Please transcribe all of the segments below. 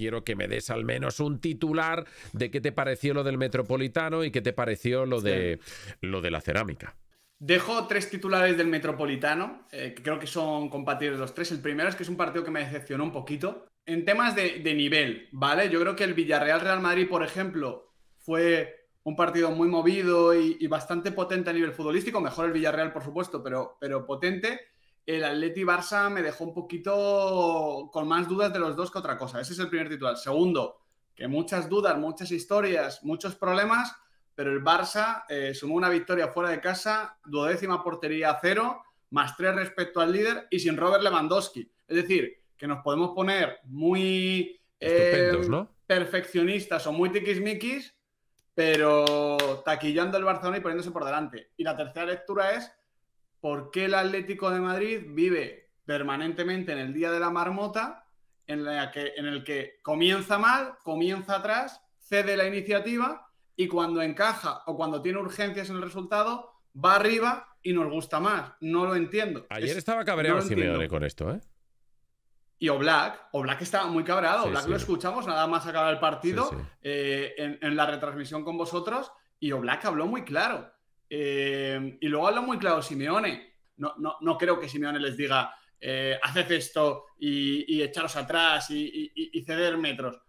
quiero que me des al menos un titular de qué te pareció lo del Metropolitano y qué te pareció lo de, lo de la cerámica. Dejo tres titulares del Metropolitano, eh, que creo que son compatibles los tres. El primero es que es un partido que me decepcionó un poquito. En temas de, nivel, ¿vale? Yo creo que el Villarreal Real Madrid, por ejemplo, fue un partido muy movido y, bastante potente a nivel futbolístico. Mejor el Villarreal, por supuesto, pero, pero potente el Atleti Barça me dejó un poquito con más dudas de los dos que otra cosa. Ese es el primer titular. Segundo, que muchas dudas, muchas historias, muchos problemas, pero el Barça eh, sumó una victoria fuera de casa, duodécima portería a cero, más tres respecto al líder y sin Robert Lewandowski. Es decir, que nos podemos poner muy eh, perfeccionistas o muy tiquismiquis, pero taquillando el Barcelona y poniéndose por delante. Y la tercera lectura es por qué el Atlético de Madrid vive permanentemente en el día de la marmota, en, el que comienza mal, comienza atrás, cede la iniciativa y cuando encaja o cuando tiene urgencias en el resultado, va arriba y nos gusta más. No lo entiendo. Ayer estaba cabreado Simeone con esto, ¿eh? Y Oblak, Oblak estaba muy cabreado. Oblak lo escuchamos nada más acabar el partido eh, en, en, la retransmisión con vosotros y Oblak habló muy claro. Eh, y luego habla muy claro, Simeone. No, no, creo que Simeone les diga, eh, haced esto y, echaros atrás y, ceder metros.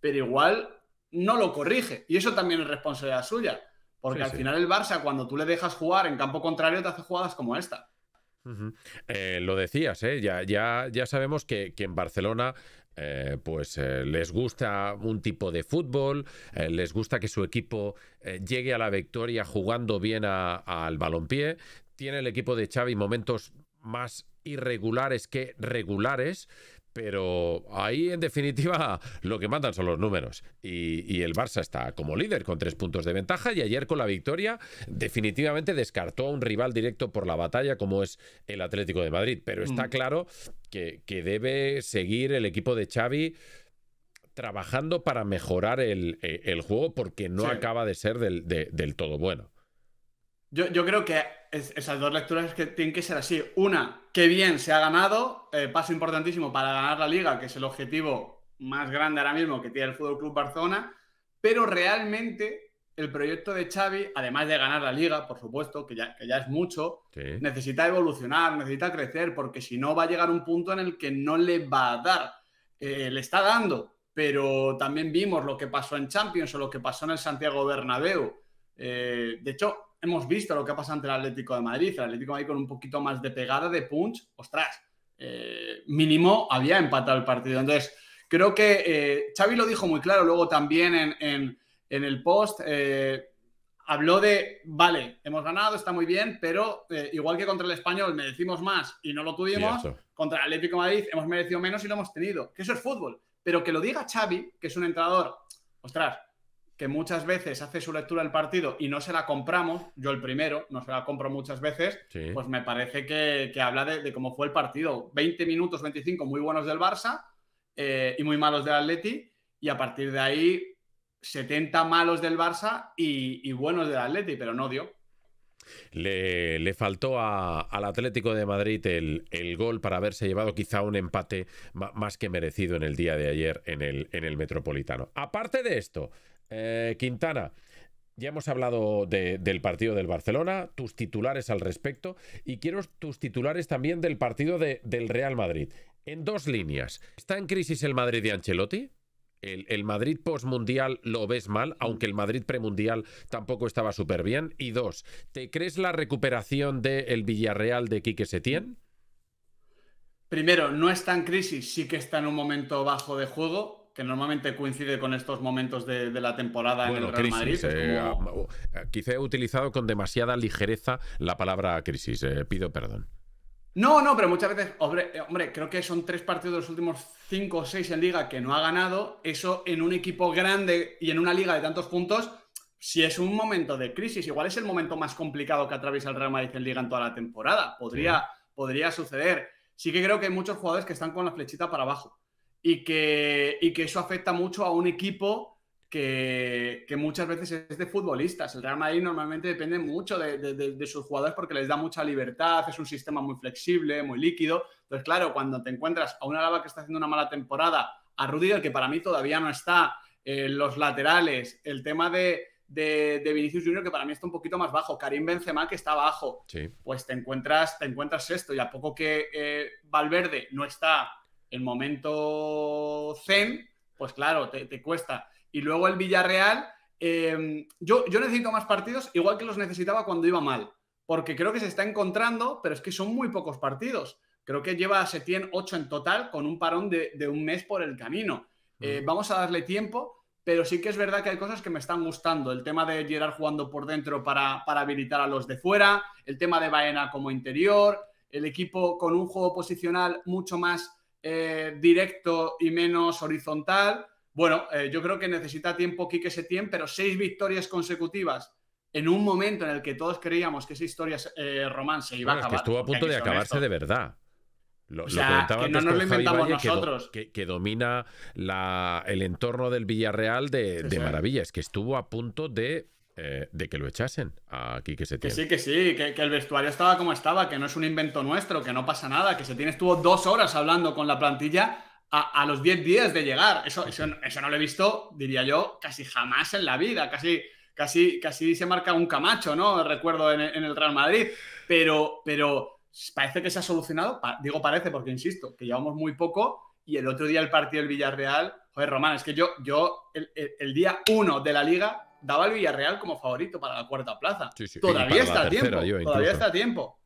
Pero igual no lo corrige. Y eso también es responsabilidad suya. Porque al final el Barça, cuando tú le dejas jugar en campo contrario, te hace jugadas como esta. Eh, lo decías, ¿eh? ya, ya, ya sabemos que, que en Barcelona eh, pues eh, les gusta un tipo de fútbol, eh, les gusta que su equipo llegue a la victoria jugando bien al balompié. Tiene el equipo de Xavi momentos más irregulares que regulares, pero ahí en definitiva lo que mandan son los números. Y, y, el Barça está como líder con tres puntos de ventaja y ayer con la victoria definitivamente descartó a un rival directo por la batalla como es el Atlético de Madrid. Pero está mm. claro que, debe seguir el equipo de Xavi trabajando para mejorar el, e, juego porque no acaba de ser del, todo bueno. Yo, creo que esas dos lecturas tienen que ser así. Una, que bien se ha ganado, eh, paso importantísimo para ganar la liga, que es el objetivo más grande ahora mismo que tiene el Fútbol Club Barcelona, pero realmente el proyecto de Xavi, además de ganar la liga, por supuesto, que ya, ya es mucho, necesita evolucionar, necesita crecer, porque si no va a llegar un punto en el que no le va a dar. Eh, le está dando, pero también vimos lo que pasó en Champions o lo que pasó en el Santiago Bernabéu. Eh, de hecho, hemos visto lo que pasado ante el Atlético de Madrid. El Atlético de Madrid con un poquito más de pegada, de punch, ostras, eh, mínimo había empatado el partido. Entonces, creo que Xavi lo dijo muy claro luego también en, en el post, eh, habló de, vale, hemos ganado, está muy bien, pero eh, igual que contra el español merecimos más y no lo tuvimos, contra el Atlético Madrid hemos merecido menos y lo hemos tenido, que eso es fútbol. Pero que lo diga Xavi, que es un entrenador, ostras, que muchas veces hace su lectura del partido y no se la compramos, yo el primero, no se la compro muchas veces, pues me parece que, habla de, cómo fue el partido. 20 minutos, 25 muy buenos del Barça eh, y muy malos del Atleti, y a partir de ahí 70 malos del Barça y, buenos del Atleti, pero no dio. Le, faltó al Atlético de Madrid el, gol para haberse llevado quizá un empate más que merecido en el día de ayer en el, en el Metropolitano. Aparte de esto, eh, Quintana, ya hemos hablado del partido del Barcelona, tus titulares al respecto, y quiero tus titulares también del partido del Real Madrid. En dos líneas, ¿está en crisis el Madrid de Ancelotti? el, Madrid postmundial lo ves mal, aunque el Madrid premundial tampoco estaba súper bien. Y dos, ¿te crees la recuperación del Villarreal de Quique Setién? Primero, no está en crisis, sí que está en un momento bajo de juego, que normalmente coincide con estos momentos de, la temporada en el Real Madrid. Eh, quizá he utilizado con demasiada ligereza la palabra crisis, eh, pido perdón. No, no, pero muchas veces, hombre, eh, hombre, creo que son tres partidos de los últimos 5 o 6 en liga que no ha ganado, eso en un equipo grande y en una liga de tantos puntos, si es un momento de crisis, igual es el momento más complicado que atraviesa el Real Madrid en liga en toda la temporada, podría, podría suceder. Sí que creo que hay muchos jugadores que están con la flechita para abajo y que, y que eso afecta mucho a un equipo que, muchas veces es de futbolistas. El Real Madrid normalmente depende mucho de, sus jugadores porque les da mucha libertad, es un sistema muy flexible, muy líquido. Entonces, claro, cuando te encuentras a una lava que está haciendo una mala temporada, a Rudiger, que para mí todavía no está, los laterales, el tema de, Vinicius Junior, que para mí está un poquito más bajo. Karim Benzema, que está bajo. Pues te encuentras, te encuentras esto. Y a poco que eh, Valverde no está en momento zen, pues claro, te, cuesta. Y luego el Villarreal, em, yo, yo necesito más partidos igual que los necesitaba cuando iba mal, porque creo que se está encontrando, pero es que son muy pocos partidos. Creo que lleva a Setién 8 en total, con un parón de, un mes por el camino. Eh, vamos a darle tiempo, pero sí que es verdad que hay cosas que me están gustando. El tema de Gerard jugando por dentro para, habilitar a los de fuera, el tema de Baena como interior, el equipo con un juego posicional mucho más eh, directo y menos horizontal. Bueno, eh, yo creo que necesita tiempo Quique Setién, pero seis victorias consecutivas en un momento en el que todos creíamos que esa historia eh, iba a acabar. que estuvo a punto de acabarse de verdad. Lo, o sea, que no nos lo inventamos nosotros. Que, domina el entorno del Villarreal de, maravillas. que estuvo a punto de eh, que lo echasen a que se tiene. Que sí, que sí, que, el vestuario estaba como estaba, que no es un invento nuestro, que no pasa nada, que se tiene estuvo dos horas hablando con la plantilla a, los 10 días de llegar. Eso, eso, no lo he visto, diría yo, casi jamás en la vida. Casi, casi, casi se marca un camacho, ¿no? Recuerdo en, el Real Madrid. Pero, pero parece que se ha solucionado. digo parece porque, insisto, que llevamos muy poco. Y el otro día el partido del Villarreal, joder, Román, es que yo, yo el, día uno de la liga daba al Villarreal como favorito para la cuarta plaza. Todavía está tiempo. todavía está tiempo.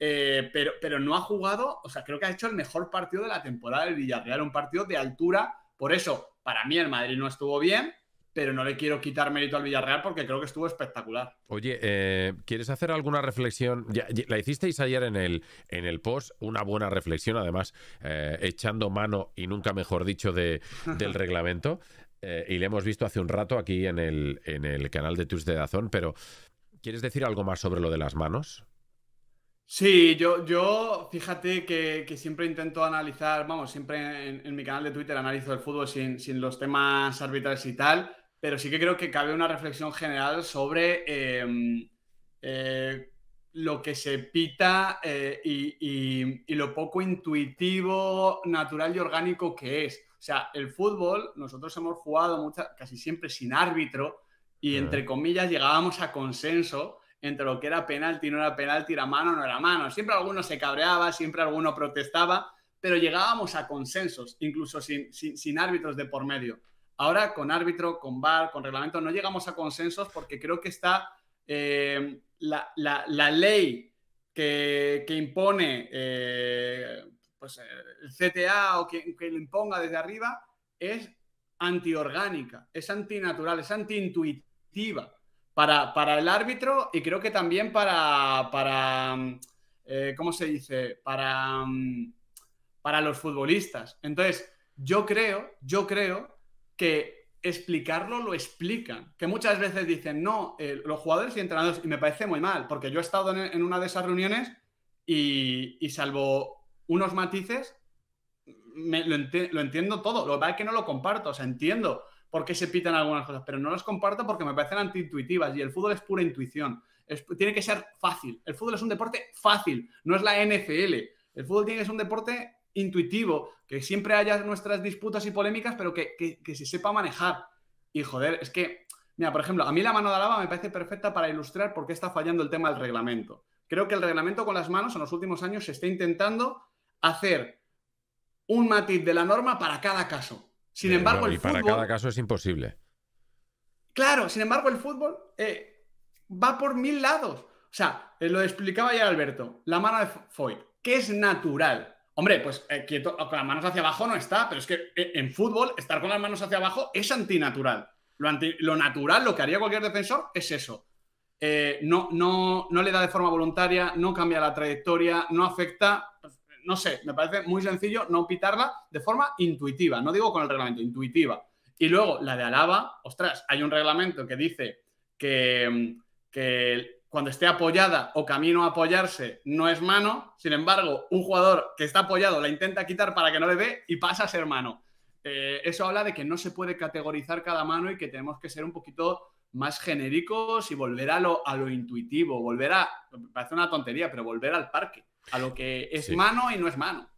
Eh, pero, pero no ha jugado, o sea, creo que ha hecho el mejor partido de la temporada del Villarreal, un partido de altura. Por eso, para mí el Madrid no estuvo bien, pero no le quiero quitar mérito al Villarreal porque creo que estuvo espectacular. Oye, eh, ¿quieres hacer alguna reflexión? la hicisteis ayer en el, en el post, una buena reflexión, además, eh, echando mano y nunca mejor dicho del reglamento. y le hemos visto hace un rato aquí en el, en el canal de Twitch de Dazón, pero ¿quieres decir algo más sobre lo de las manos? Sí, yo, yo fíjate que, siempre intento analizar, vamos, siempre en, mi canal de Twitter analizo el fútbol sin, los temas arbitrales y tal, pero sí que creo que cabe una reflexión general sobre em, eh, lo que se pita eh, y, lo poco intuitivo, natural y orgánico que es. O sea, el fútbol, nosotros hemos jugado mucha, casi siempre sin árbitro y entre comillas llegábamos a consenso entre lo que era penalti, no era penalti, era mano, no era mano. Siempre alguno se cabreaba, siempre alguno protestaba, pero llegábamos a consensos, incluso sin, árbitros de por medio. Ahora con árbitro, con bar, con reglamento, no llegamos a consensos porque creo que está eh, la, ley que, impone eh, pues, el CTA o que, le imponga desde arriba es antiorgánica, es antinatural, es antiintuitiva para, el árbitro y creo que también para, para mm, eh, ¿cómo se dice? Para, mm, para los futbolistas. Entonces, yo creo, yo creo que explicarlo lo explican. Que muchas veces dicen, no, eh, los jugadores y entrenadores, y me parece muy mal, porque yo he estado en, una de esas reuniones y, y salvo unos matices, me, lo, entiendo todo. Lo que es que no lo comparto, o sea, entiendo porque se pitan algunas cosas, pero no las comparto porque me parecen antiintuitivas y el fútbol es pura intuición. tiene que ser fácil. El fútbol es un deporte fácil, no es la NFL. El fútbol tiene que ser un deporte intuitivo, que siempre haya nuestras disputas y polémicas, pero que, se sepa manejar. Y joder, es que, mira, por ejemplo, a mí la mano de lava me parece perfecta para ilustrar por qué está fallando el tema del reglamento. Creo que el reglamento con las manos en los últimos años se está intentando hacer un matiz de la norma para cada caso. Sin embargo, y para cada caso es imposible. Claro, sin embargo, el fútbol eh, va por mil lados. O sea, eh, lo explicaba ya Alberto, la mano de Foyt, que es natural. Hombre, pues eh, quieto, con las manos hacia abajo no está, pero es que en fútbol estar con las manos hacia abajo es antinatural. Lo, lo natural, lo que haría cualquier defensor es eso. no, no, no le da de forma voluntaria, no cambia la trayectoria, no afecta. Pues, no sé, me parece muy sencillo no pitarla de forma intuitiva, no digo con el reglamento, intuitiva. Y luego la de Alaba, ostras, hay un reglamento que dice que, mm, cuando esté apoyada o camino a apoyarse no es mano, sin embargo, un jugador que está apoyado la intenta quitar para que no le ve y pasa a ser mano. Eh, eso habla de que no se puede categorizar cada mano y que tenemos que ser un poquito más genéricos y volver a lo, a lo intuitivo, volver a, parece una tontería, pero volver al parque a lo que es mano y no es mano.